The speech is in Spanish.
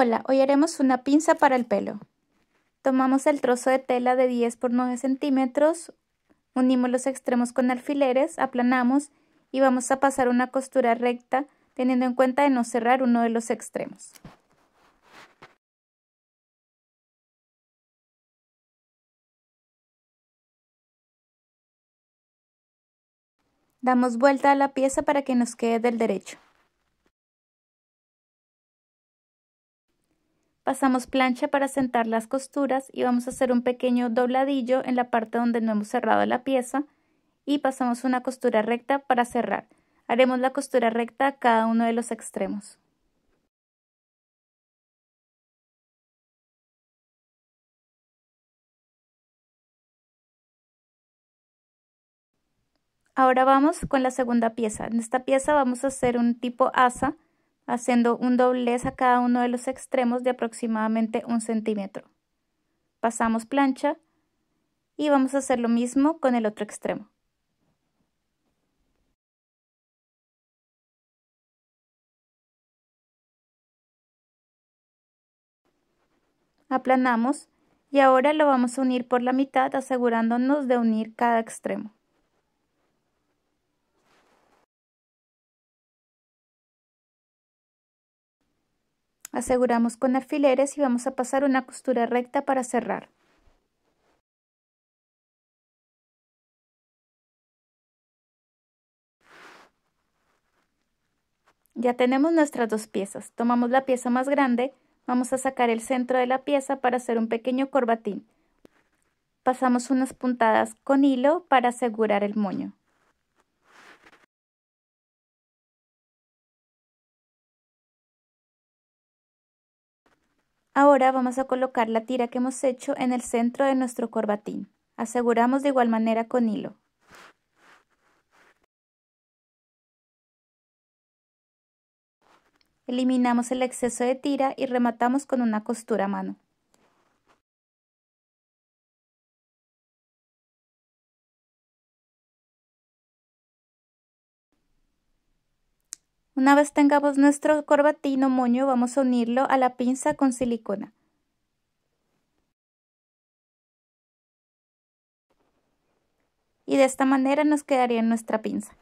Hola, hoy haremos una pinza para el pelo. Tomamos el trozo de tela de 10 por 9 centímetros, unimos los extremos con alfileres, aplanamos y vamos a pasar una costura recta teniendo en cuenta de no cerrar uno de los extremos. Damos vuelta a la pieza para que nos quede del derecho. pasamos plancha para sentar las costuras y vamos a hacer un pequeño dobladillo en la parte donde no hemos cerrado la pieza y pasamos una costura recta para cerrar. Haremos la costura recta a cada uno de los extremos. Ahora vamos con la segunda pieza. En esta pieza vamos a hacer un tipo asa haciendo un doblez a cada uno de los extremos de aproximadamente un centímetro. Pasamos plancha y vamos a hacer lo mismo con el otro extremo. Aplanamos y ahora lo vamos a unir por la mitad asegurándonos de unir cada extremo. Aseguramos con alfileres y vamos a pasar una costura recta para cerrar. Ya tenemos nuestras dos piezas. Tomamos la pieza más grande, vamos a sacar el centro de la pieza para hacer un pequeño corbatín. Pasamos unas puntadas con hilo para asegurar el moño. Ahora vamos a colocar la tira que hemos hecho en el centro de nuestro corbatín. Aseguramos de igual manera con hilo. Eliminamos el exceso de tira y rematamos con una costura a mano. Una vez tengamos nuestro corbatino moño, vamos a unirlo a la pinza con silicona. Y de esta manera nos quedaría nuestra pinza.